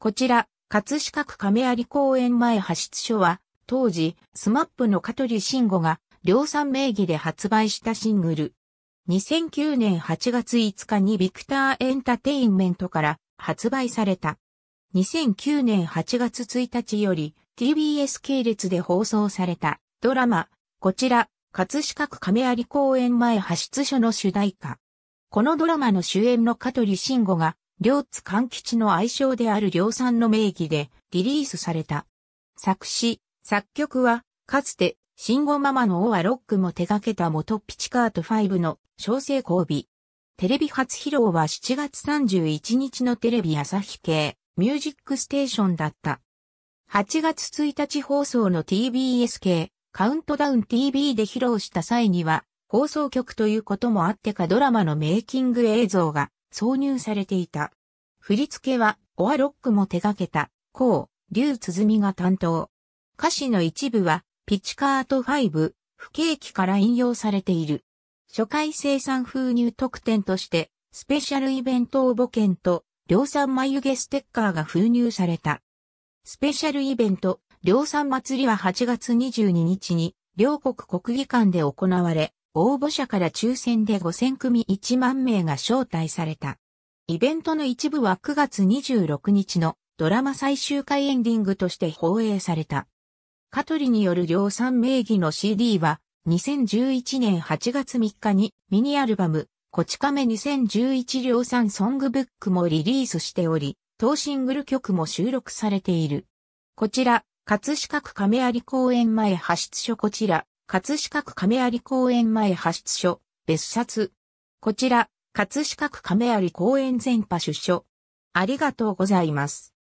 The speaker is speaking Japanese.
こちら、葛飾区亀有公園前派出所は、当時、スマップの香取慎吾が、量産名義で発売したシングル。2009年8月5日にビクターエンタテインメントから発売された。2009年8月1日より TBS 系列で放送されたドラマ、こちら、葛飾区亀有公園前派出所の主題歌。このドラマの主演の香取慎吾が両津勘吉の愛称である両さんの名義でリリースされた。作詞、作曲は、かつて、慎吾ママのオアロックも手掛けた元ピチカート5の小生交尾。テレビ初披露は7月31日のテレビ朝日系ミュージックステーションだった。8月1日放送の TBS 系カウントダウン TV で披露した際には放送局ということもあってかドラマのメイキング映像が挿入されていた。振り付けは、オアロックも手掛けた、ウ・つずみが担当。歌詞の一部は、ピチカート5、不景気から引用されている。初回生産封入特典として、スペシャルイベント応募券と、量産眉毛ステッカーが封入された。スペシャルイベント、量産祭りは8月22日に、両国国技館で行われ、応募者から抽選で5000組1万名が招待された。イベントの一部は9月26日のドラマ最終回エンディングとして放映された。香取による量産名義の CD は2011年8月3日にミニアルバム、こち亀2011量産ソングブックもリリースしており、当シングル曲も収録されている。こちら、葛飾区亀有公園前派出所こちら、葛飾区亀有公園前派出所、別冊。こちら、葛飾区亀有公園前派出所。ありがとうございます。